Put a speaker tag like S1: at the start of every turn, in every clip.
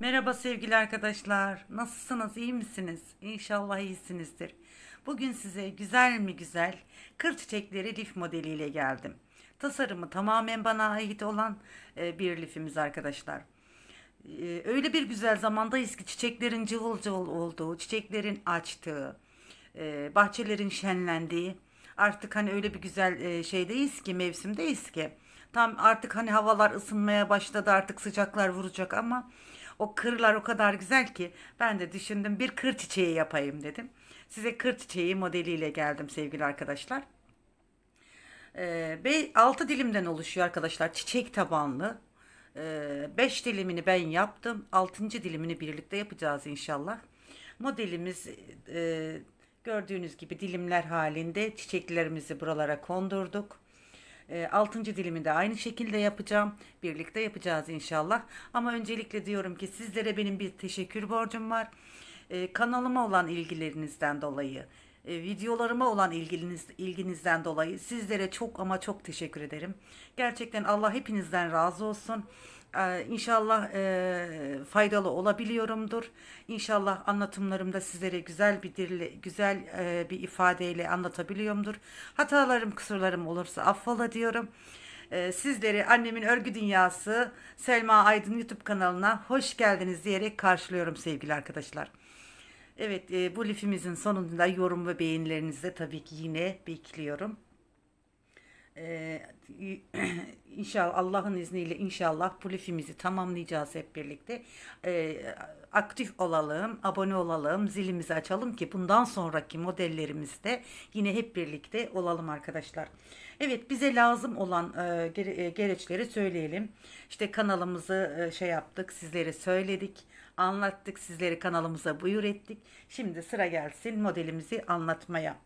S1: Merhaba sevgili arkadaşlar. Nasılsınız? İyi misiniz? İnşallah iyisinizdir. Bugün size güzel mi güzel kır çiçekleri lif modeliyle geldim. Tasarımı tamamen bana ait olan e, bir lifimiz arkadaşlar. E, öyle bir güzel zamandayız ki çiçeklerin cıvıl cıvıl olduğu, çiçeklerin açtığı, e, bahçelerin şenlendiği. Artık hani öyle bir güzel şeydeyiz ki, mevsimdeyiz ki. Tam artık hani havalar ısınmaya başladı, artık sıcaklar vuracak ama o kırlar o kadar güzel ki ben de düşündüm bir kır çiçeği yapayım dedim. Size kır çiçeği modeliyle geldim sevgili arkadaşlar. Ee, 6 dilimden oluşuyor arkadaşlar. Çiçek tabanlı. 5 ee, dilimini ben yaptım. 6. dilimini birlikte yapacağız inşallah. Modelimiz e, gördüğünüz gibi dilimler halinde çiçeklerimizi buralara kondurduk. E, ee, 6. dilimi de aynı şekilde yapacağım. Birlikte yapacağız inşallah. Ama öncelikle diyorum ki sizlere benim bir teşekkür borcum var. Ee, kanalıma olan ilgilerinizden dolayı e, videolarıma olan ilginiz, ilginizden dolayı sizlere çok ama çok teşekkür ederim. Gerçekten Allah hepinizden razı olsun. Ee, inşallah e, faydalı olabiliyorumdur. İnşallah anlatımlarımda sizlere güzel bir dille, güzel e, bir ifadeyle anlatabiliyorumdur. Hatalarım, kusurlarım olursa affola diyorum. E, sizleri annemin örgü dünyası Selma Aydın YouTube kanalına hoş geldiniz diyerek karşılıyorum sevgili arkadaşlar. Evet e, bu lifimizin sonunda yorum ve beğenilerinizi de tabii ki yine bekliyorum. Ee, inşallah Allah'ın izniyle inşallah bu lifimizi tamamlayacağız hep birlikte. Ee, aktif olalım, abone olalım, zilimizi açalım ki bundan sonraki modellerimizde yine hep birlikte olalım arkadaşlar. Evet bize lazım olan e, e gereçleri söyleyelim. İşte kanalımızı e, şey yaptık, sizlere söyledik anlattık. Sizleri kanalımıza buyur ettik. Şimdi sıra gelsin modelimizi anlatmaya.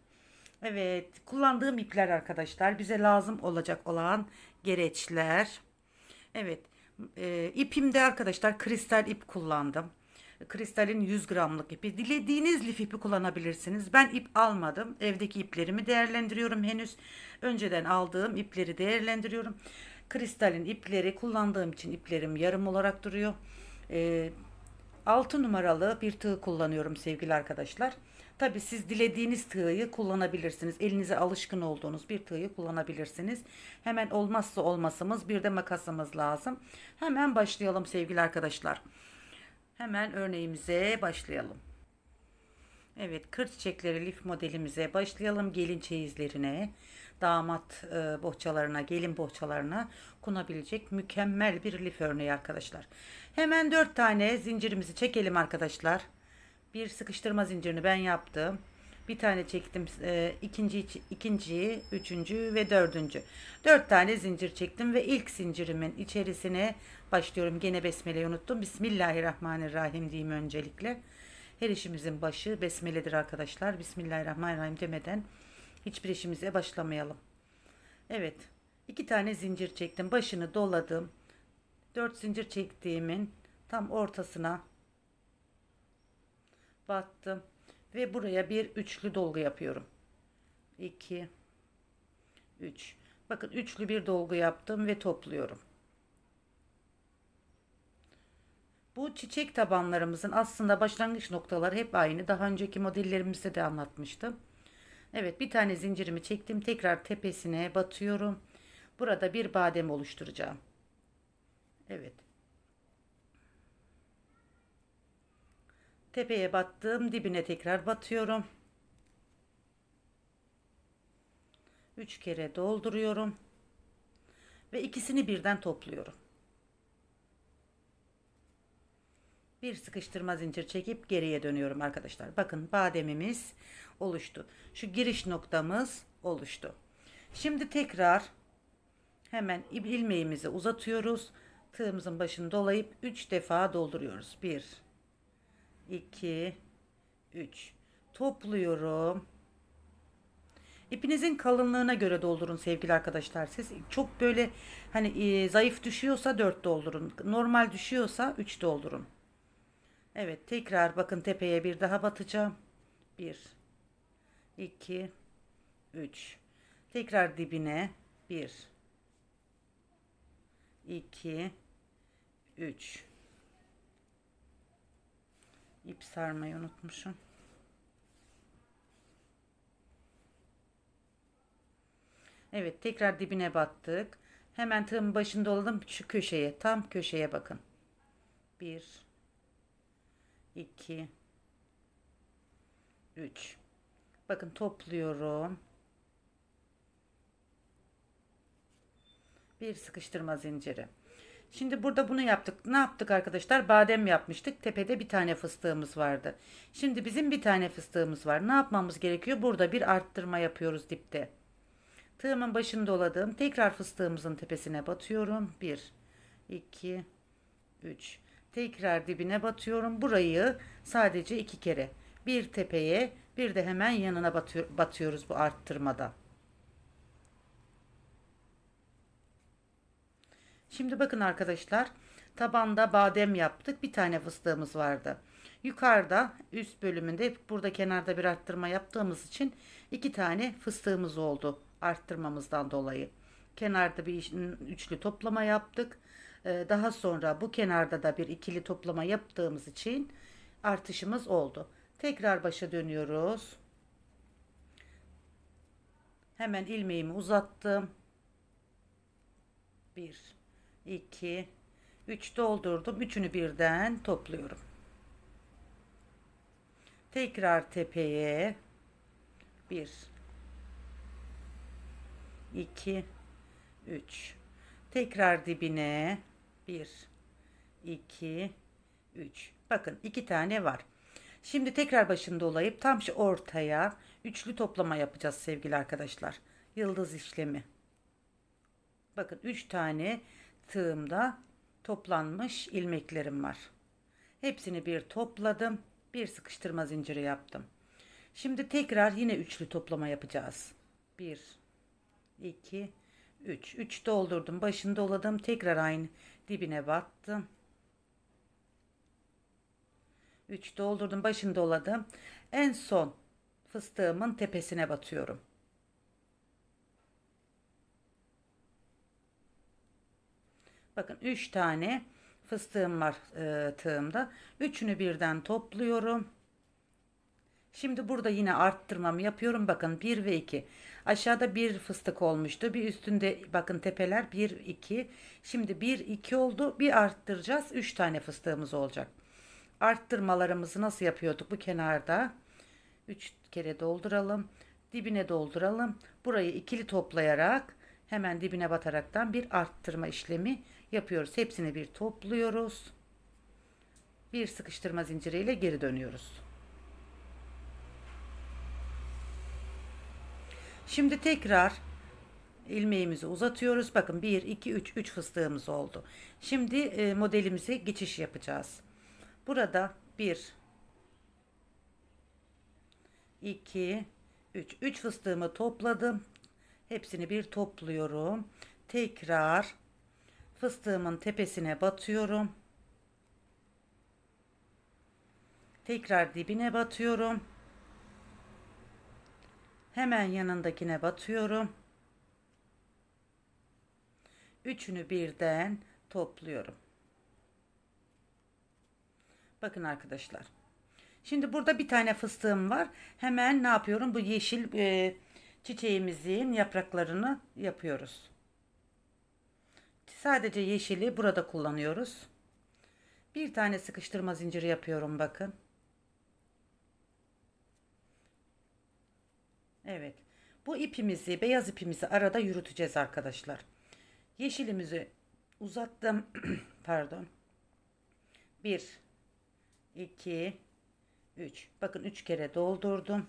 S1: Evet kullandığım ipler arkadaşlar bize lazım olacak olan gereçler. Evet e, ipimde arkadaşlar kristal ip kullandım. Kristalin 100 gramlık ipi. Dilediğiniz lif ipi kullanabilirsiniz. Ben ip almadım. Evdeki iplerimi değerlendiriyorum henüz. Önceden aldığım ipleri değerlendiriyorum. Kristalin ipleri kullandığım için iplerim yarım olarak duruyor. E, 6 numaralı bir tığ kullanıyorum sevgili arkadaşlar. Tabi siz dilediğiniz tığı kullanabilirsiniz. Elinize alışkın olduğunuz bir tığı kullanabilirsiniz. Hemen olmazsa olmasımız bir de makasımız lazım. Hemen başlayalım sevgili arkadaşlar. Hemen örneğimize başlayalım. Evet kır çiçekleri lif modelimize başlayalım gelin çeyizlerine damat e, bohçalarına, gelin bohçalarına kunabilecek mükemmel bir lif örneği arkadaşlar. Hemen 4 tane zincirimizi çekelim arkadaşlar. Bir sıkıştırma zincirini ben yaptım. Bir tane çektim. E, ikinci, ikinci, üçüncü ve dördüncü. Dört tane zincir çektim ve ilk zincirimin içerisine başlıyorum. Gene besmeleyi unuttum. Bismillahirrahmanirrahim diyeyim öncelikle. Her işimizin başı besmeledir arkadaşlar. Bismillahirrahmanirrahim demeden hiçbir işimize başlamayalım. Evet. iki tane zincir çektim. Başını doladım. dört zincir çektiğimin tam ortasına battım ve buraya bir üçlü dolgu yapıyorum. 2 3 Bakın üçlü bir dolgu yaptım ve topluyorum. Bu çiçek tabanlarımızın aslında başlangıç noktaları hep aynı. Daha önceki modellerimizde de anlatmıştım. Evet bir tane zincirimi çektim. Tekrar tepesine batıyorum. Burada bir badem oluşturacağım. Evet. Tepeye battım. Dibine tekrar batıyorum. 3 kere dolduruyorum. Ve ikisini birden topluyorum. Bir sıkıştırma zincir çekip geriye dönüyorum arkadaşlar. Bakın bademimiz oluştu. Şu giriş noktamız oluştu. Şimdi tekrar hemen ilmeğimizi uzatıyoruz. Tığımızın başını dolayıp 3 defa dolduruyoruz. 1 2 3 topluyorum. İpinizin kalınlığına göre doldurun sevgili arkadaşlar. Siz çok böyle hani e, zayıf düşüyorsa 4 doldurun. Normal düşüyorsa 3 doldurun. Evet tekrar bakın tepeye bir daha batacağım. 1 2 3 tekrar dibine 1 2 3 ip sarmayı unutmuşum Evet tekrar dibine battık hemen tığın başında oldum şu köşeye tam köşeye bakın 1 2 3 Bakın topluyorum. Bir sıkıştırma zinciri. Şimdi burada bunu yaptık. Ne yaptık arkadaşlar? Badem yapmıştık. Tepede bir tane fıstığımız vardı. Şimdi bizim bir tane fıstığımız var. Ne yapmamız gerekiyor? Burada bir arttırma yapıyoruz dipte. Tığımın başını doladım. Tekrar fıstığımızın tepesine batıyorum. 1, 2, 3. Tekrar dibine batıyorum. Burayı sadece iki kere. Bir tepeye bir de hemen yanına batıyor, batıyoruz bu arttırmada. Şimdi bakın arkadaşlar tabanda badem yaptık. Bir tane fıstığımız vardı. Yukarıda üst bölümünde burada kenarda bir arttırma yaptığımız için iki tane fıstığımız oldu arttırmamızdan dolayı. Kenarda bir üçlü toplama yaptık. Ee, daha sonra bu kenarda da bir ikili toplama yaptığımız için artışımız oldu. Tekrar başa dönüyoruz. Hemen ilmeğimi uzattım. 1 2 3 doldurdum. Üçünü birden topluyorum. Tekrar tepeye 1 2 3 tekrar dibine 1 2 3 bakın iki tane var Şimdi tekrar başını dolayıp tam şu ortaya üçlü toplama yapacağız sevgili arkadaşlar. Yıldız işlemi. Bakın 3 tane tığımda toplanmış ilmeklerim var. Hepsini bir topladım. Bir sıkıştırma zinciri yaptım. Şimdi tekrar yine üçlü toplama yapacağız. 1 2 3 3 doldurdum. Başını doladım. Tekrar aynı dibine battım. 3 doldurdum başını doladım. En son fıstığımın tepesine batıyorum. Bakın 3 tane fıstığım var e, tığımda. Üçünü birden topluyorum. Şimdi burada yine arttırmamı yapıyorum. Bakın 1 ve 2. Aşağıda bir fıstık olmuştu. Bir üstünde bakın tepeler 1 2. Şimdi 1 2 oldu. Bir arttıracağız. 3 tane fıstığımız olacak arttırmalarımızı nasıl yapıyorduk bu kenarda 3 kere dolduralım dibine dolduralım burayı ikili toplayarak hemen dibine bataraktan bir arttırma işlemi yapıyoruz hepsini bir topluyoruz bir sıkıştırma zinciriyle geri dönüyoruz şimdi tekrar ilmeğimizi uzatıyoruz bakın 1 2 3 3 fıstığımız oldu şimdi e, modelimize geçiş yapacağız Burada 1 2 3 3 fıstığımı topladım. Hepsini bir topluyorum. Tekrar fıstığımın tepesine batıyorum. Tekrar dibine batıyorum. Hemen yanındakine batıyorum. Üçünü birden topluyorum. Bakın arkadaşlar. Şimdi burada bir tane fıstığım var. Hemen ne yapıyorum? Bu yeşil e, çiçeğimizin yapraklarını yapıyoruz. Sadece yeşili burada kullanıyoruz. Bir tane sıkıştırma zinciri yapıyorum bakın. Evet. Bu ipimizi, beyaz ipimizi arada yürüteceğiz arkadaşlar. Yeşilimizi uzattım. Pardon. 1 2 3 bakın 3 kere doldurdum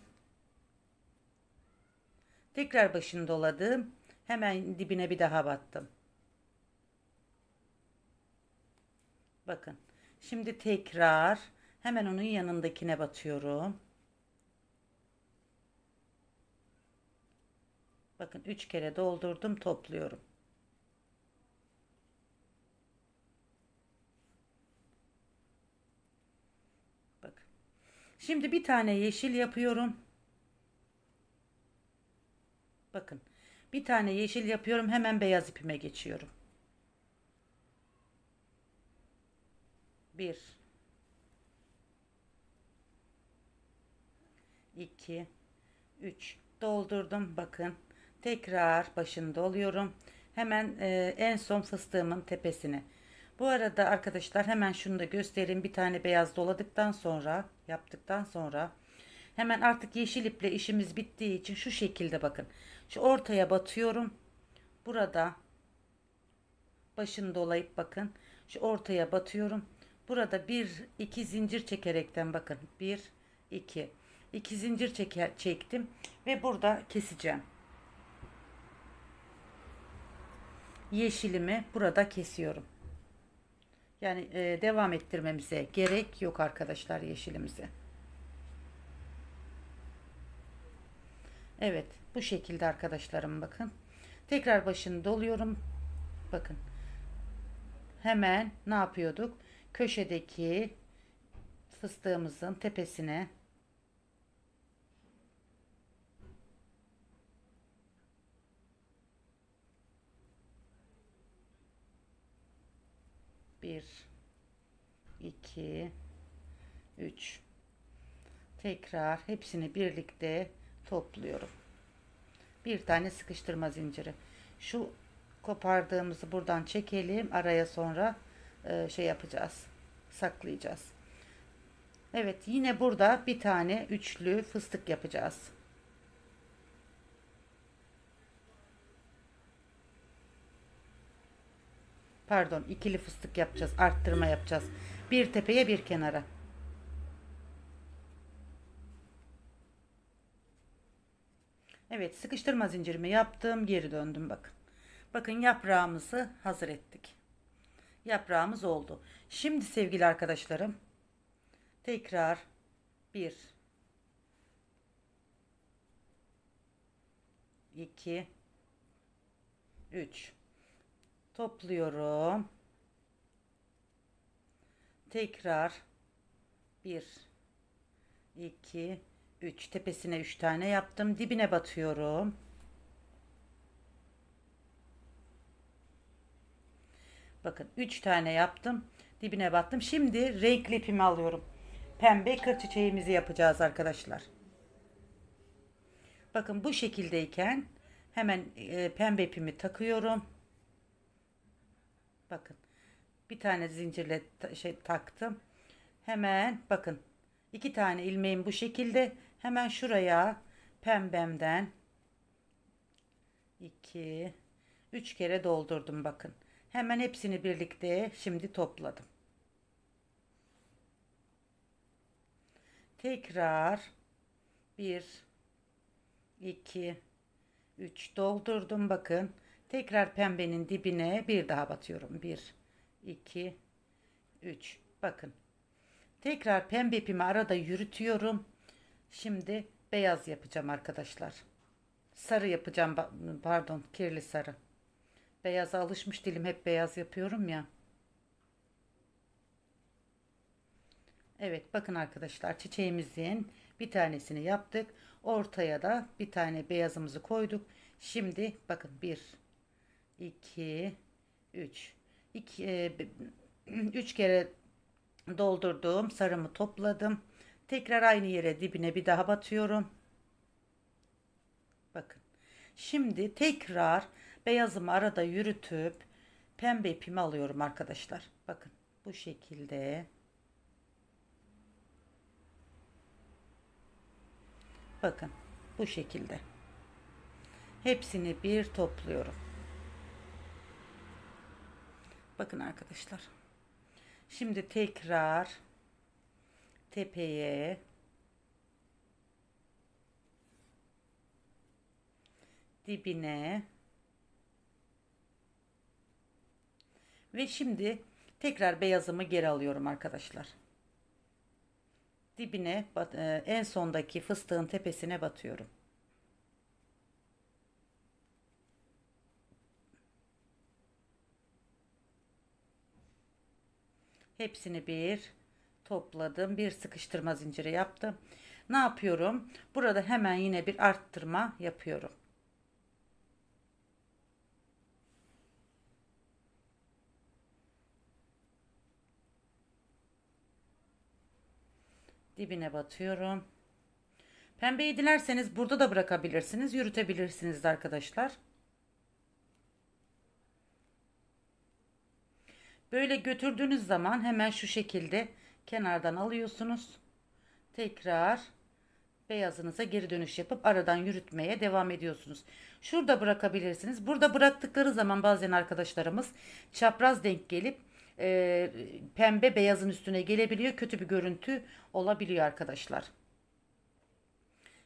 S1: tekrar başını doladım hemen dibine bir daha battım bakın şimdi tekrar hemen onun yanındakine batıyorum bakın 3 kere doldurdum topluyorum Şimdi bir tane yeşil yapıyorum. Bakın bir tane yeşil yapıyorum hemen beyaz ipime geçiyorum. 1 2 3 doldurdum bakın tekrar başını oluyorum hemen e, en son fıstığımın tepesine bu arada arkadaşlar hemen şunu da göstereyim. Bir tane beyaz doladıktan sonra yaptıktan sonra hemen artık yeşil iple işimiz bittiği için şu şekilde bakın. Şu ortaya batıyorum. Burada başını dolayıp bakın. Şu ortaya batıyorum. Burada bir iki zincir çekerekten bakın. Bir iki. iki zincir çeke, çektim ve burada keseceğim. Yeşilimi burada kesiyorum. Yani e, devam ettirmemize gerek yok arkadaşlar yeşilimizi. Evet bu şekilde arkadaşlarım bakın. Tekrar başını doluyorum. Bakın. Hemen ne yapıyorduk? Köşedeki fıstığımızın tepesine 1 2 3 tekrar hepsini birlikte topluyorum bir tane sıkıştırma zinciri şu kopardığımızı buradan çekelim araya sonra e, şey yapacağız saklayacağız Evet yine burada bir tane üçlü fıstık yapacağız pardon ikili fıstık yapacağız arttırma yapacağız bir tepeye bir kenara Evet sıkıştırma zincirimi yaptım geri döndüm bakın bakın yaprağımızı hazır ettik yaprağımız oldu şimdi sevgili arkadaşlarım tekrar bir 2 3 topluyorum. Tekrar 1 2 3 tepesine 3 tane yaptım. Dibine batıyorum. Bakın 3 tane yaptım. Dibine battım. Şimdi renkli ipimi alıyorum. Pembe kır çiçeğimizi yapacağız arkadaşlar. Bakın bu şekildeyken hemen e, pembe ipimi takıyorum. Bakın. Bir tane zincirle ta şey taktım. Hemen bakın. iki tane ilmeğim bu şekilde. Hemen şuraya pembemden 2 3 kere doldurdum bakın. Hemen hepsini birlikte şimdi topladım. Tekrar 1 2 3 doldurdum bakın. Tekrar pembenin dibine bir daha batıyorum. 1, 2, 3. Bakın. Tekrar pembe ipimi arada yürütüyorum. Şimdi beyaz yapacağım arkadaşlar. Sarı yapacağım. Pardon kirli sarı. Beyaza alışmış dilim. Hep beyaz yapıyorum ya. Evet bakın arkadaşlar çiçeğimizin bir tanesini yaptık. Ortaya da bir tane beyazımızı koyduk. Şimdi bakın 1, 2 3 2 3 kere doldurduğum sarımı topladım. Tekrar aynı yere dibine bir daha batıyorum. Bakın. Şimdi tekrar beyazımı arada yürütüp pembe ipimi alıyorum arkadaşlar. Bakın bu şekilde. Bakın bu şekilde. Hepsini bir topluyorum. Bakın arkadaşlar. Şimdi tekrar tepeye dibine ve şimdi tekrar beyazımı geri alıyorum arkadaşlar. Dibine e, en sondaki fıstığın tepesine batıyorum. Hepsini bir topladım. Bir sıkıştırma zinciri yaptım. Ne yapıyorum? Burada hemen yine bir arttırma yapıyorum. Dibine batıyorum. Pembeyi dilerseniz burada da bırakabilirsiniz. Yürütebilirsiniz arkadaşlar. Böyle götürdüğünüz zaman hemen şu şekilde kenardan alıyorsunuz. Tekrar beyazınıza geri dönüş yapıp aradan yürütmeye devam ediyorsunuz. Şurada bırakabilirsiniz. Burada bıraktıkları zaman bazen arkadaşlarımız çapraz denk gelip e, pembe beyazın üstüne gelebiliyor. Kötü bir görüntü olabiliyor arkadaşlar.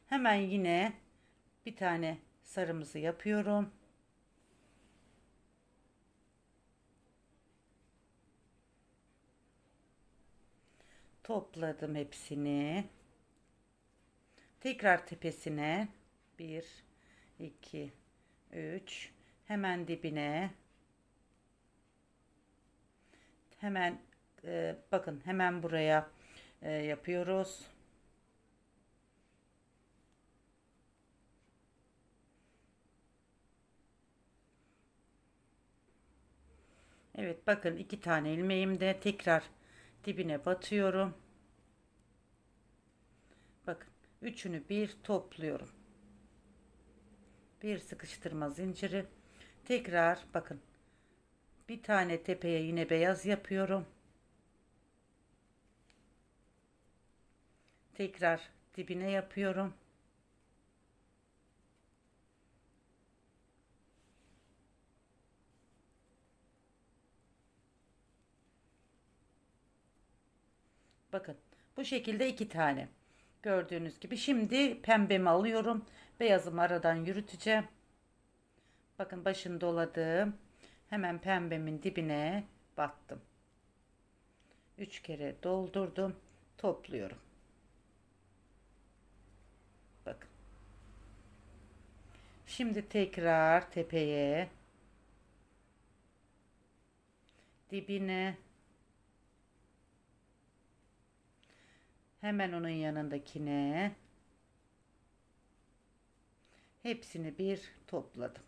S1: Hemen yine bir tane sarımızı yapıyorum. topladım hepsini. Tekrar tepesine 1 2 3 hemen dibine hemen e, bakın hemen buraya e, yapıyoruz. Evet bakın iki tane ilmeğimde tekrar dibine batıyorum. Bakın üçünü bir topluyorum. Bir sıkıştırma zinciri. Tekrar bakın bir tane tepeye yine beyaz yapıyorum. Tekrar dibine yapıyorum. Bakın bu şekilde iki tane. Gördüğünüz gibi şimdi pembemi alıyorum. Beyazımı aradan yürüteceğim. Bakın başını doladım. Hemen pembemin dibine battım. Üç kere doldurdum. Topluyorum. Bakın. Şimdi tekrar tepeye dibine Hemen onun yanındakine hepsini bir topladım.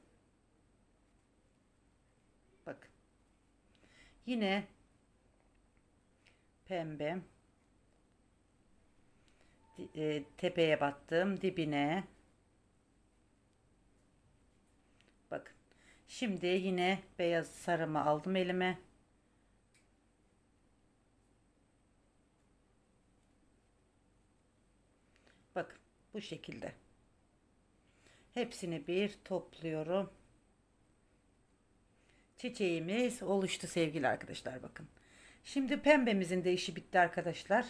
S1: Bak, Yine pembe e, tepeye battım dibine Bak, şimdi yine beyaz sarımı aldım elime Bu şekilde. Hepsini bir topluyorum. Çiçeğimiz oluştu sevgili arkadaşlar bakın. Şimdi pembemizin de işi bitti arkadaşlar.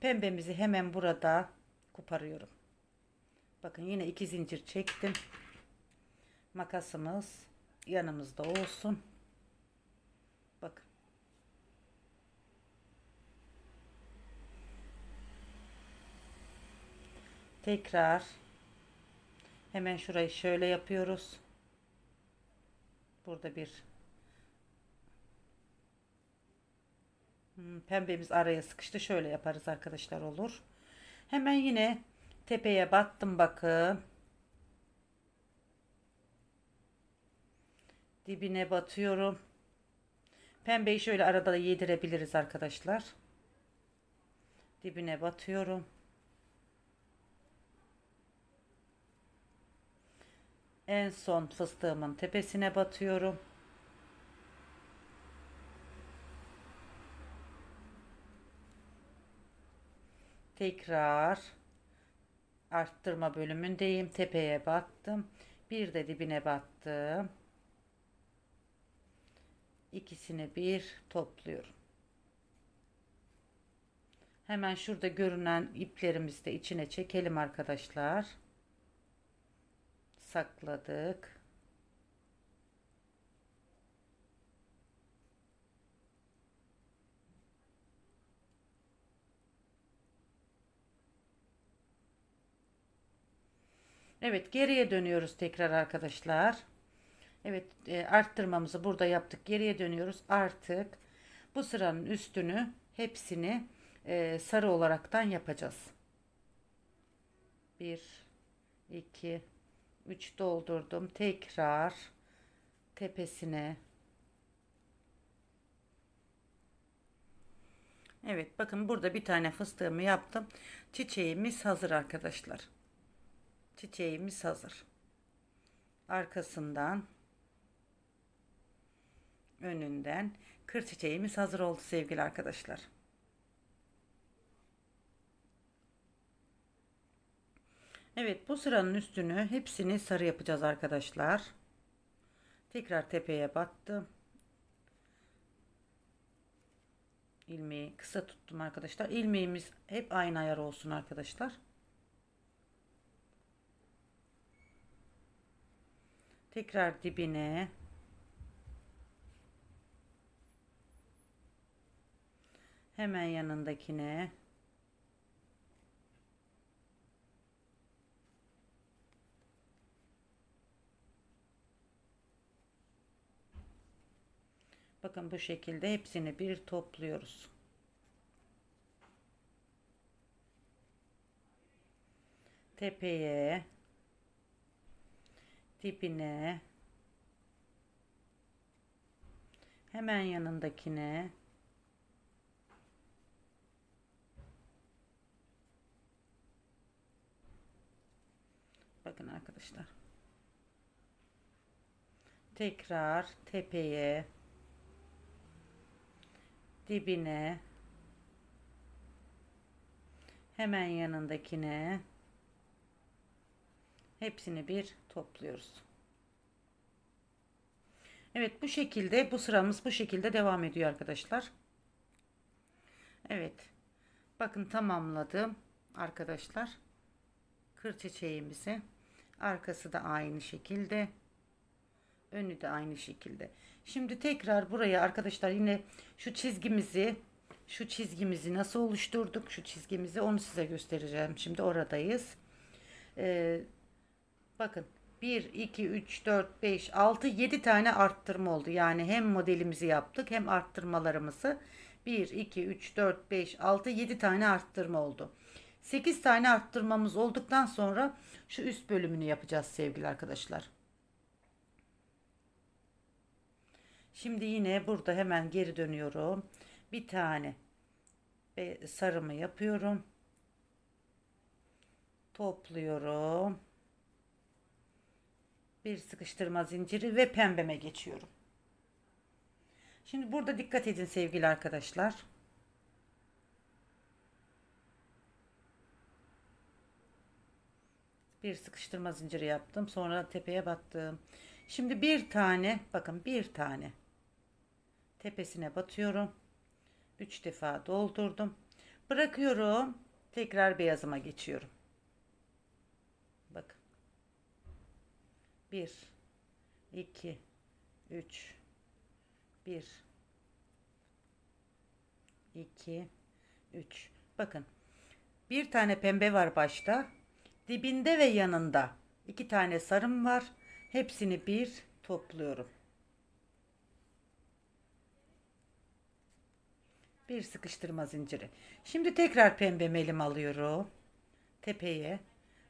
S1: Pembemizi hemen burada koparıyorum. Bakın yine iki zincir çektim. Makasımız yanımızda olsun. tekrar hemen şurayı şöyle yapıyoruz burada bir hmm, pembemiz araya sıkıştı şöyle yaparız arkadaşlar olur hemen yine tepeye battım bakın dibine batıyorum pembeyi şöyle arada yedirebiliriz arkadaşlar dibine batıyorum En son fıstığımın tepesine batıyorum. Tekrar arttırma bölümündeyim. Tepeye battım. Bir de dibine battım. İkisini bir topluyorum. Hemen şurada görünen iplerimizi de içine çekelim arkadaşlar sakladık. Evet geriye dönüyoruz tekrar arkadaşlar. Evet e, arttırmamızı burada yaptık. Geriye dönüyoruz. Artık bu sıranın üstünü hepsini e, sarı olaraktan yapacağız. 1 2 3 doldurdum. Tekrar tepesine. Evet bakın burada bir tane fıstığımı yaptım. Çiçeğimiz hazır arkadaşlar. Çiçeğimiz hazır. Arkasından önünden kır çiçeğimiz hazır oldu sevgili arkadaşlar. Evet bu sıranın üstünü hepsini sarı yapacağız arkadaşlar. Tekrar tepeye battım. ilmeği kısa tuttum arkadaşlar. ilmeğimiz hep aynı ayar olsun arkadaşlar. Tekrar dibine hemen yanındakine Bakın bu şekilde hepsini bir topluyoruz. Tepeye, dibine, hemen yanındakine, Bakın arkadaşlar. Tekrar tepeye dibine hemen yanındakine hepsini bir topluyoruz. Evet bu şekilde bu sıramız bu şekilde devam ediyor arkadaşlar. Evet. Bakın tamamladım arkadaşlar. Kır çiçeğimizi arkası da aynı şekilde önü de aynı şekilde. Şimdi tekrar buraya arkadaşlar yine şu çizgimizi şu çizgimizi nasıl oluşturduk şu çizgimizi onu size göstereceğim. Şimdi oradayız. Ee, bakın 1, 2, 3, 4, 5, 6, 7 tane arttırma oldu. Yani hem modelimizi yaptık hem arttırmalarımızı. 1, 2, 3, 4, 5, 6, 7 tane arttırma oldu. 8 tane arttırmamız olduktan sonra şu üst bölümünü yapacağız sevgili arkadaşlar. Şimdi yine burada hemen geri dönüyorum. Bir tane ve sarımı yapıyorum. Topluyorum. Bir sıkıştırma zinciri ve pembeme geçiyorum. Şimdi burada dikkat edin sevgili arkadaşlar. Bir sıkıştırma zinciri yaptım. Sonra tepeye battım. Şimdi bir tane bakın bir tane tepesine batıyorum. 3 defa doldurdum. Bırakıyorum. Tekrar beyazıma geçiyorum. Bakın. 1 2 3 1 2 3 Bakın. Bir tane pembe var başta. Dibinde ve yanında iki tane sarım var. Hepsini bir topluyorum. Bir sıkıştırma zinciri. Şimdi tekrar pembe melim alıyorum. Tepeye.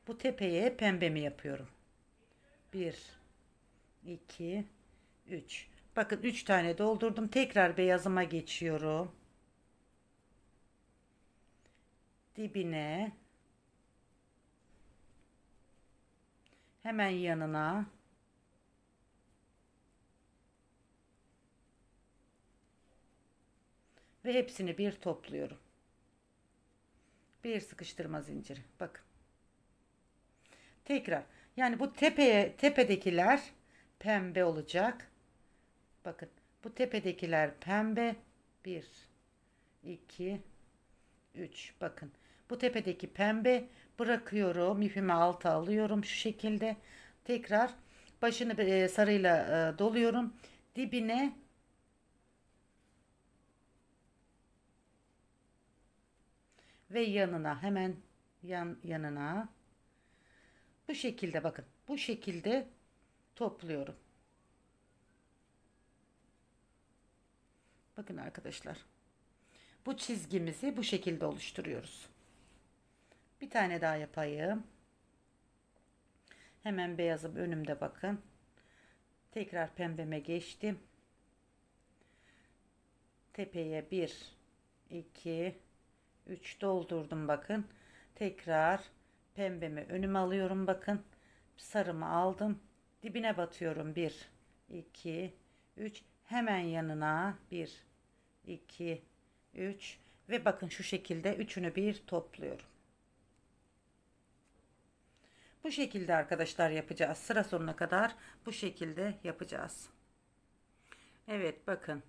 S1: Bu tepeye pembemi yapıyorum. bir iki üç. Bakın üç tane doldurdum. Tekrar beyazıma geçiyorum. Dibine hemen yanına ve hepsini bir topluyorum. Bir sıkıştırma zinciri. Bakın. Tekrar. Yani bu tepeye tepedekiler pembe olacak. Bakın. Bu tepedekiler pembe. 1 2 3 bakın. Bu tepedeki pembe bırakıyorum. ipimi alta alıyorum şu şekilde. Tekrar başını e, sarıyla e, doluyorum. Dibine ve yanına hemen yan yanına bu şekilde bakın bu şekilde topluyorum. Bakın arkadaşlar. Bu çizgimizi bu şekilde oluşturuyoruz. Bir tane daha yapayım. Hemen beyazım önümde bakın. Tekrar pembeme geçtim. Tepeye 1 2 3 doldurdum bakın. Tekrar pembemi önüme alıyorum bakın. Sarımı aldım. Dibine batıyorum 1 2 3 hemen yanına 1 2 3 ve bakın şu şekilde üçünü bir topluyorum. Bu şekilde arkadaşlar yapacağız. Sıra sonuna kadar bu şekilde yapacağız. Evet bakın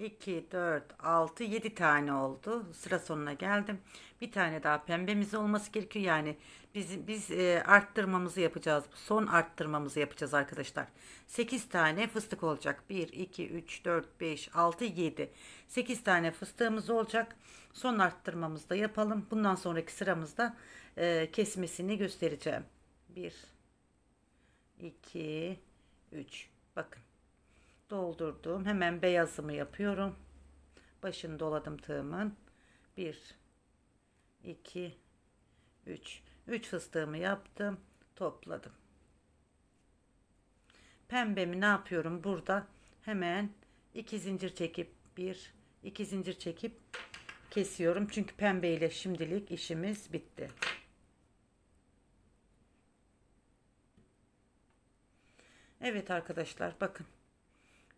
S1: 2, 4, 6, 7 tane oldu. Sıra sonuna geldim. Bir tane daha pembemiz olması gerekiyor. Yani biz, biz e, arttırmamızı yapacağız. Son arttırmamızı yapacağız arkadaşlar. 8 tane fıstık olacak. 1, 2, 3, 4, 5, 6, 7. 8 tane fıstığımız olacak. Son arttırmamızı da yapalım. Bundan sonraki sıramızda e, kesmesini göstereceğim. 1, 2, 3. Bakın doldurdum. Hemen beyazımı yapıyorum. Başını doladım tığımın. 1 2 3 3 fıstığımı yaptım. Topladım. Pembemi ne yapıyorum? Burada hemen 2 zincir çekip 1 2 zincir çekip kesiyorum. Çünkü pembe ile şimdilik işimiz bitti. Evet arkadaşlar bakın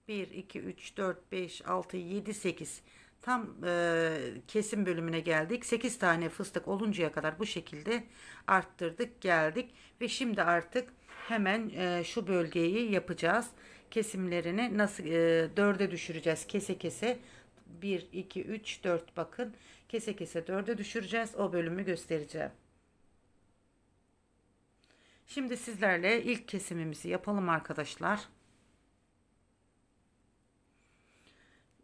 S1: 1, 2, 3, 4, 5, 6, 7, 8 tam e, kesim bölümüne geldik. 8 tane fıstık oluncaya kadar bu şekilde arttırdık geldik. Ve şimdi artık hemen e, şu bölgeyi yapacağız. Kesimlerini nasıl e, 4'e düşüreceğiz kese kese. 1, 2, 3, 4 bakın. Kese kese 4'e düşüreceğiz. O bölümü göstereceğim. Şimdi sizlerle ilk kesimimizi yapalım arkadaşlar.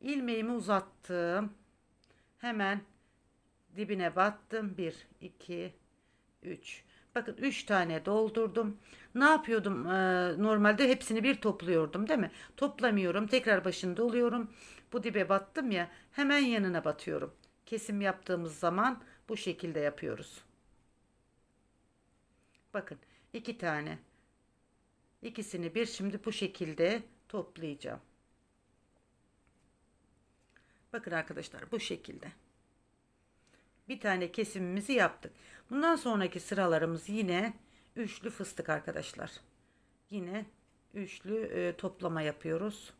S1: ilmeğimi uzattım. Hemen dibine battım. 1, 2, 3. Bakın 3 tane doldurdum. Ne yapıyordum? Ee, normalde hepsini bir topluyordum değil mi? Toplamıyorum. Tekrar başında oluyorum. Bu dibe battım ya. Hemen yanına batıyorum. Kesim yaptığımız zaman bu şekilde yapıyoruz. Bakın iki tane. ikisini bir şimdi bu şekilde toplayacağım. Bakın arkadaşlar bu şekilde. Bir tane kesimimizi yaptık. Bundan sonraki sıralarımız yine üçlü fıstık arkadaşlar. Yine üçlü e, toplama yapıyoruz.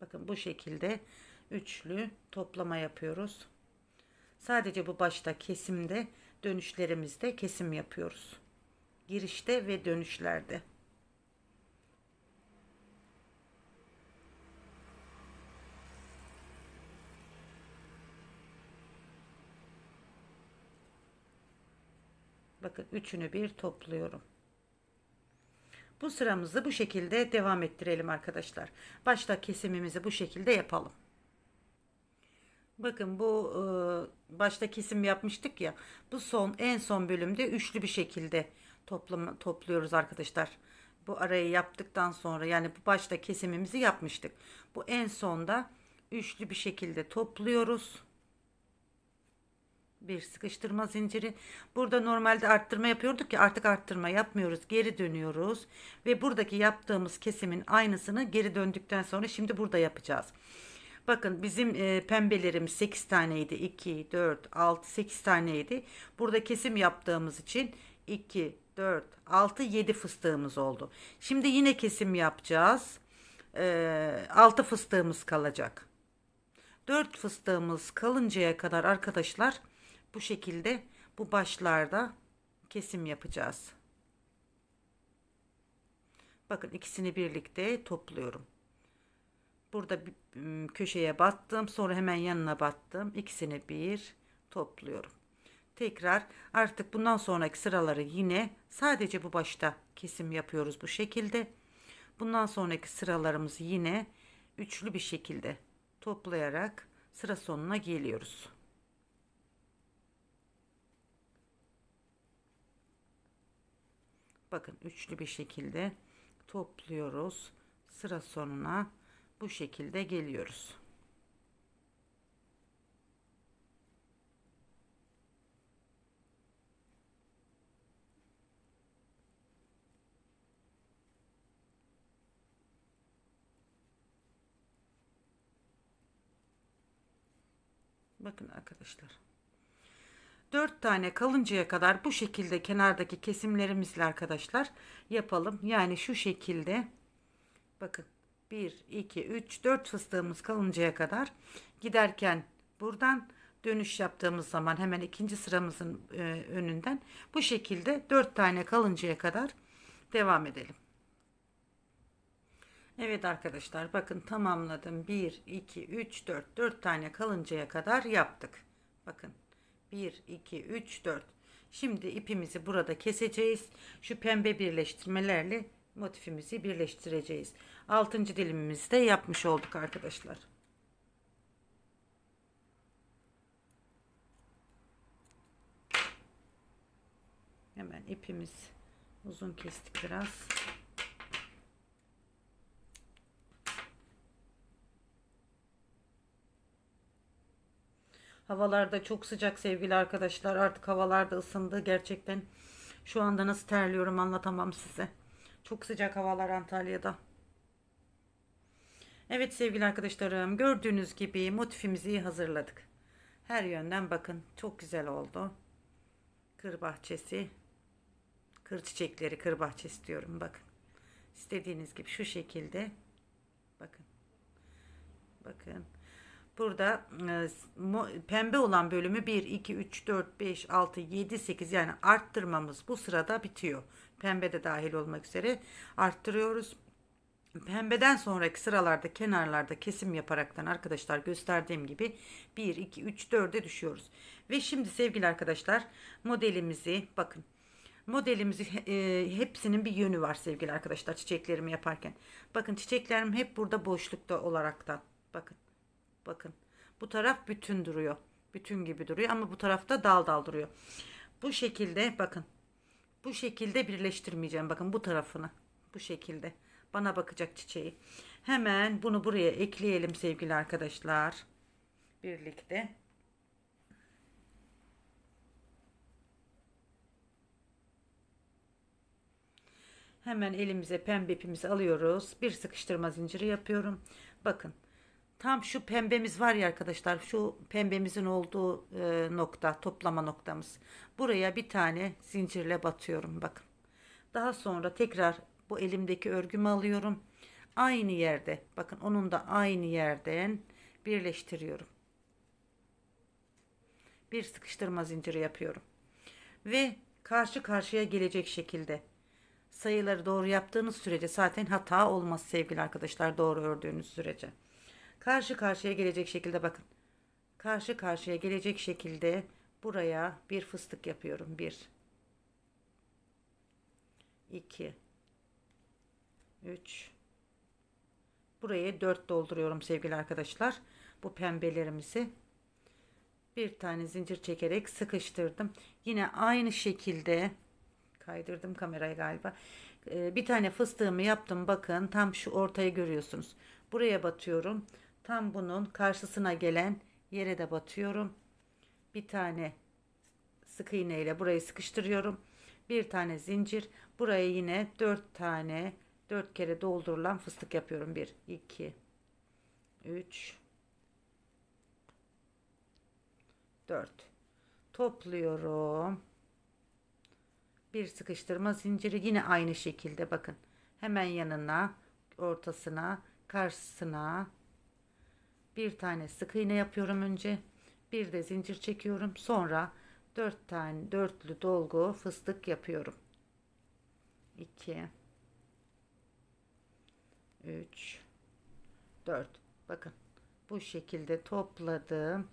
S1: Bakın bu şekilde üçlü toplama yapıyoruz. Sadece bu başta kesimde dönüşlerimizde kesim yapıyoruz. Girişte ve dönüşlerde. Bakın üçünü bir topluyorum. Bu sıramızı bu şekilde devam ettirelim arkadaşlar. Başta kesimimizi bu şekilde yapalım. Bakın bu e, başta kesim yapmıştık ya. Bu son en son bölümde üçlü bir şekilde toplam topluyoruz arkadaşlar. Bu arayı yaptıktan sonra yani bu başta kesimimizi yapmıştık. Bu en sonda üçlü bir şekilde topluyoruz bir sıkıştırma zinciri. Burada normalde arttırma yapıyorduk ki artık arttırma yapmıyoruz. Geri dönüyoruz ve buradaki yaptığımız kesimin aynısını geri döndükten sonra şimdi burada yapacağız. Bakın bizim e, pembelerimiz 8 taneydi. 2, 4, 6, 8 taneydi. Burada kesim yaptığımız için 2, 4, 6, 7 fıstığımız oldu. Şimdi yine kesim yapacağız. E, 6 fıstığımız kalacak. 4 fıstığımız kalıncaya kadar arkadaşlar bu şekilde bu başlarda kesim yapacağız. Bakın ikisini birlikte topluyorum. Burada bir köşeye battım. Sonra hemen yanına battım. İkisini bir topluyorum. Tekrar artık bundan sonraki sıraları yine sadece bu başta kesim yapıyoruz bu şekilde. Bundan sonraki sıralarımızı yine üçlü bir şekilde toplayarak sıra sonuna geliyoruz. bakın üçlü bir şekilde topluyoruz sıra sonuna bu şekilde geliyoruz Bakın arkadaşlar. 4 tane kalıncaya kadar bu şekilde kenardaki kesimlerimizle arkadaşlar yapalım. Yani şu şekilde bakın 1, 2, 3, 4 fıstığımız kalıncaya kadar giderken buradan dönüş yaptığımız zaman hemen ikinci sıramızın e, önünden bu şekilde 4 tane kalıncaya kadar devam edelim. Evet arkadaşlar bakın tamamladım. 1, 2, 3, 4, 4 tane kalıncaya kadar yaptık. Bakın 1 2 3 4 şimdi ipimizi burada keseceğiz şu pembe birleştirmelerle motifimizi birleştireceğiz 6. dilimimizi de yapmış olduk arkadaşlar hemen ipimiz uzun kestik biraz Havalarda çok sıcak sevgili arkadaşlar. Artık havalarda ısındı. Gerçekten şu anda nasıl terliyorum anlatamam size. Çok sıcak havalar Antalya'da. Evet sevgili arkadaşlarım gördüğünüz gibi motifimizi hazırladık. Her yönden bakın çok güzel oldu. Kır bahçesi, kır çiçekleri, kır bahçesi diyorum bakın. İstediğiniz gibi şu şekilde bakın. Bakın. Burada e, pembe olan bölümü 1, 2, 3, 4, 5, 6, 7, 8 yani arttırmamız bu sırada bitiyor. Pembe de dahil olmak üzere arttırıyoruz. Pembeden sonraki sıralarda kenarlarda kesim yaparaktan arkadaşlar gösterdiğim gibi 1, 2, 3, 4'e düşüyoruz. Ve şimdi sevgili arkadaşlar modelimizi bakın modelimizi e, hepsinin bir yönü var sevgili arkadaşlar çiçeklerimi yaparken. Bakın çiçeklerim hep burada boşlukta olaraktan bakın Bakın bu taraf bütün duruyor. Bütün gibi duruyor ama bu tarafta dal dal duruyor. Bu şekilde bakın. Bu şekilde birleştirmeyeceğim. Bakın bu tarafını. Bu şekilde. Bana bakacak çiçeği. Hemen bunu buraya ekleyelim sevgili arkadaşlar. Birlikte. Hemen elimize pembe ipimizi alıyoruz. Bir sıkıştırma zinciri yapıyorum. Bakın Tam şu pembemiz var ya arkadaşlar. Şu pembemizin olduğu e, nokta, toplama noktamız. Buraya bir tane zincirle batıyorum bakın. Daha sonra tekrar bu elimdeki örgümü alıyorum. Aynı yerde bakın onun da aynı yerden birleştiriyorum. Bir sıkıştırma zinciri yapıyorum. Ve karşı karşıya gelecek şekilde sayıları doğru yaptığınız sürece zaten hata olmaz sevgili arkadaşlar doğru ördüğünüz sürece. Karşı karşıya gelecek şekilde bakın. Karşı karşıya gelecek şekilde buraya bir fıstık yapıyorum. Bir, 2 üç, buraya dört dolduruyorum sevgili arkadaşlar. Bu pembelerimizi bir tane zincir çekerek sıkıştırdım. Yine aynı şekilde kaydırdım kamerayı galiba. Ee, bir tane fıstığımı yaptım. Bakın tam şu ortaya görüyorsunuz. Buraya batıyorum. Tam bunun karşısına gelen yere de batıyorum. Bir tane sık iğne ile burayı sıkıştırıyorum. Bir tane zincir. Buraya yine dört tane dört kere doldurulan fıstık yapıyorum. 1 2 3 4 topluyorum. Bir sıkıştırma zinciri yine aynı şekilde bakın. Hemen yanına, ortasına, karşısına bir tane sık iğne yapıyorum önce bir de zincir çekiyorum sonra dört tane dörtlü dolgu fıstık yapıyorum 2 3 4 bakın bu şekilde topladım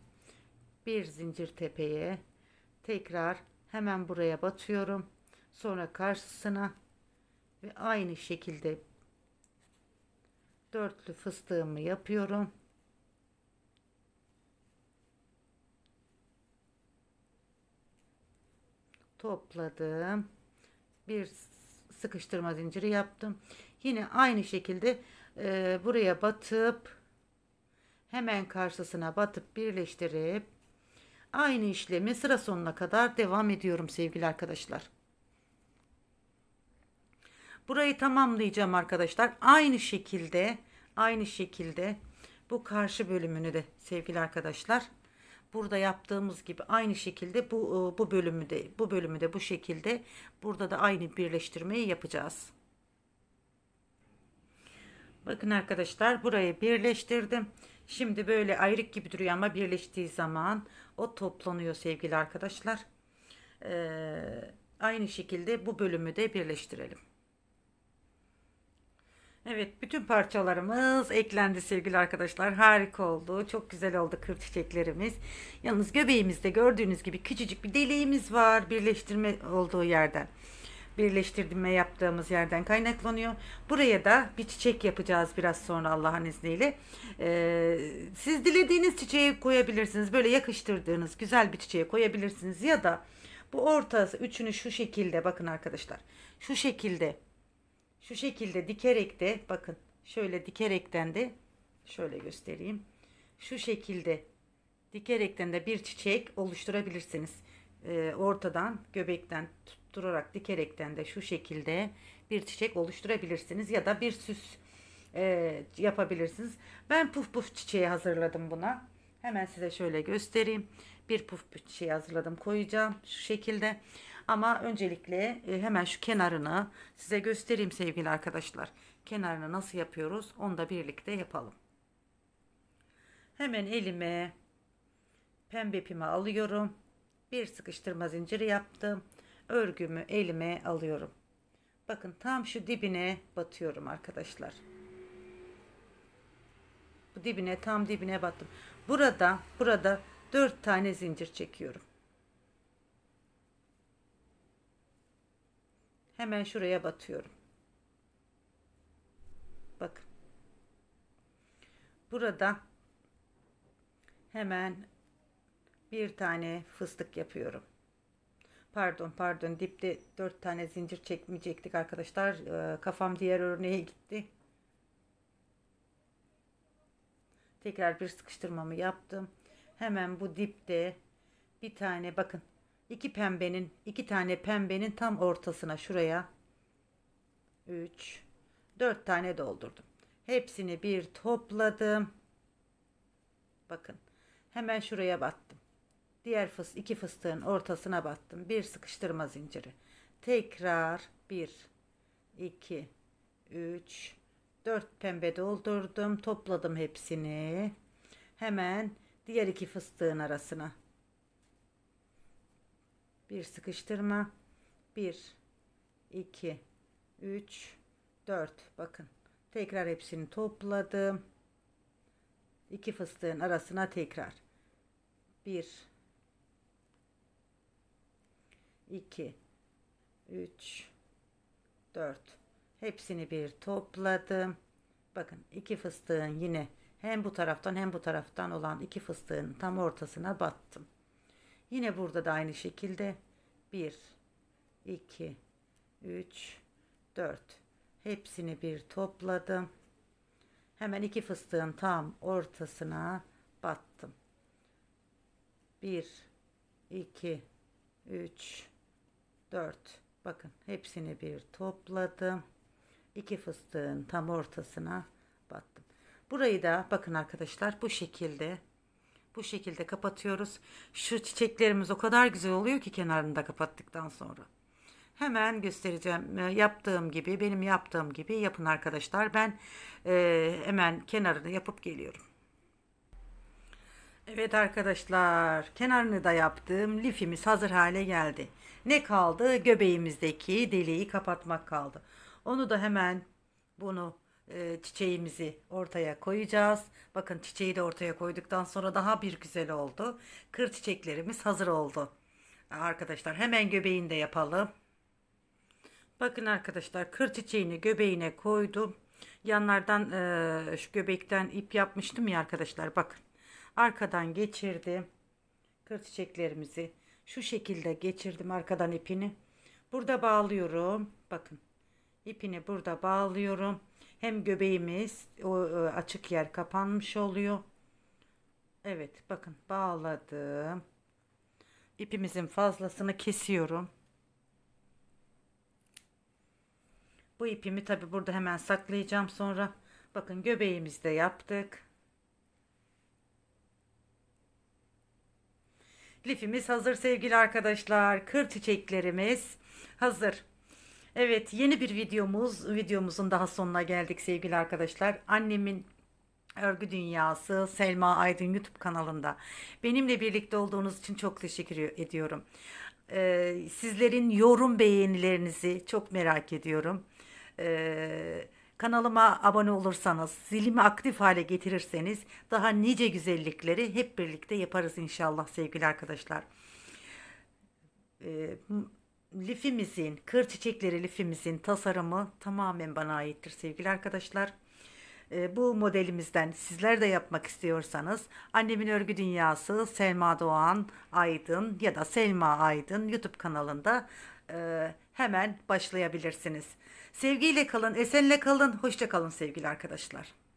S1: bir zincir tepeye tekrar hemen buraya batıyorum sonra karşısına ve aynı şekilde dörtlü fıstığımı yapıyorum topladım. Bir sıkıştırma zinciri yaptım. Yine aynı şekilde e, buraya batıp hemen karşısına batıp birleştirip aynı işlemi sıra sonuna kadar devam ediyorum sevgili arkadaşlar. Burayı tamamlayacağım arkadaşlar. Aynı şekilde aynı şekilde bu karşı bölümünü de sevgili arkadaşlar burada yaptığımız gibi aynı şekilde bu e, bu bölümü de bu bölümü de bu şekilde burada da aynı birleştirmeyi yapacağız. Bakın arkadaşlar burayı birleştirdim. Şimdi böyle ayrık gibi duruyor ama birleştiği zaman o toplanıyor sevgili arkadaşlar. Ee, aynı şekilde bu bölümü de birleştirelim. Evet bütün parçalarımız eklendi sevgili arkadaşlar. Harika oldu. Çok güzel oldu kır çiçeklerimiz. Yalnız göbeğimizde gördüğünüz gibi küçücük bir deliğimiz var. Birleştirme olduğu yerden. birleştirdiğime yaptığımız yerden kaynaklanıyor. Buraya da bir çiçek yapacağız biraz sonra Allah'ın izniyle. Ee, siz dilediğiniz çiçeği koyabilirsiniz. Böyle yakıştırdığınız güzel bir çiçeği koyabilirsiniz. Ya da bu ortası üçünü şu şekilde bakın arkadaşlar. Şu şekilde şu şekilde dikerek de bakın şöyle dikerekten de şöyle göstereyim. Şu şekilde dikerekten de bir çiçek oluşturabilirsiniz. Ee, ortadan göbekten tutturarak dikerekten de şu şekilde bir çiçek oluşturabilirsiniz ya da bir süs e, yapabilirsiniz. Ben puf puf çiçeği hazırladım buna. Hemen size şöyle göstereyim. Bir puf puf çiçeği hazırladım koyacağım şu şekilde. Ama öncelikle e, hemen şu kenarını size göstereyim sevgili arkadaşlar. Kenarını nasıl yapıyoruz onu da birlikte yapalım. Hemen elime pembe ipimi alıyorum. Bir sıkıştırma zinciri yaptım. Örgümü elime alıyorum. Bakın tam şu dibine batıyorum arkadaşlar. Bu dibine tam dibine battım. Burada burada 4 tane zincir çekiyorum. Hemen şuraya batıyorum. Bak, Buradan hemen bir tane fıstık yapıyorum. Pardon pardon dipte dört tane zincir çekmeyecektik arkadaşlar. Ee, kafam diğer örneğe gitti. Tekrar bir sıkıştırmamı yaptım. Hemen bu dipte bir tane bakın iki pembenin iki tane pembenin tam ortasına şuraya 3 4 tane doldurdum. Hepsini bir topladım. Bakın hemen şuraya battım. Diğer fıs iki fıstığın ortasına battım. Bir sıkıştırma zinciri. Tekrar 1 2 3 4 pembe doldurdum. Topladım hepsini. Hemen diğer iki fıstığın arasına bir sıkıştırma 1 2 3 4 bakın tekrar hepsini topladım iki fıstığın arasına tekrar 1 2 3 4 hepsini bir topladım bakın iki fıstığın yine hem bu taraftan hem bu taraftan olan iki fıstığın tam ortasına battım Yine burada da aynı şekilde 1, 2, 3, 4. Hepsini bir topladım. Hemen iki fıstığın tam ortasına battım. 1, 2, 3, 4. Bakın hepsini bir topladım. İki fıstığın tam ortasına battım. Burayı da bakın arkadaşlar bu şekilde bu şekilde kapatıyoruz. Şu çiçeklerimiz o kadar güzel oluyor ki kenarını da kapattıktan sonra. Hemen göstereceğim. E, yaptığım gibi, benim yaptığım gibi yapın arkadaşlar. Ben e, hemen kenarını yapıp geliyorum. Evet arkadaşlar, kenarını da yaptım. Lifimiz hazır hale geldi. Ne kaldı? Göbeğimizdeki deliği kapatmak kaldı. Onu da hemen bunu e, çiçeğimizi ortaya koyacağız. Bakın çiçeği de ortaya koyduktan sonra daha bir güzel oldu. Kır çiçeklerimiz hazır oldu. Arkadaşlar hemen göbeğini de yapalım. Bakın arkadaşlar kır çiçeğini göbeğine koydum. Yanlardan e, şu göbekten ip yapmıştım ya arkadaşlar bakın. Arkadan geçirdim. Kır çiçeklerimizi şu şekilde geçirdim arkadan ipini. Burada bağlıyorum. Bakın ipini burada bağlıyorum. Hem göbeğimiz o e, açık yer kapanmış oluyor. Evet bakın bağladım. İpimizin fazlasını kesiyorum. Bu ipimi tabi burada hemen saklayacağım sonra. Bakın de yaptık. Lifimiz hazır sevgili arkadaşlar. Kır çiçeklerimiz hazır. Evet yeni bir videomuz videomuzun daha sonuna geldik sevgili arkadaşlar. Annemin Örgü Dünyası Selma Aydın YouTube kanalında benimle birlikte olduğunuz için çok teşekkür ediyorum. Ee, sizlerin yorum beğenilerinizi çok merak ediyorum. Ee, kanalıma abone olursanız, zilimi aktif hale getirirseniz daha nice güzellikleri hep birlikte yaparız inşallah sevgili arkadaşlar. Ee, lifimizin, kır çiçekleri lifimizin tasarımı tamamen bana aittir sevgili arkadaşlar. E, bu modelimizden sizler de yapmak istiyorsanız Annemin Örgü Dünyası Selma Doğan Aydın ya da Selma Aydın YouTube kanalında e, hemen başlayabilirsiniz. Sevgiyle kalın, esenle kalın, hoşça kalın sevgili arkadaşlar.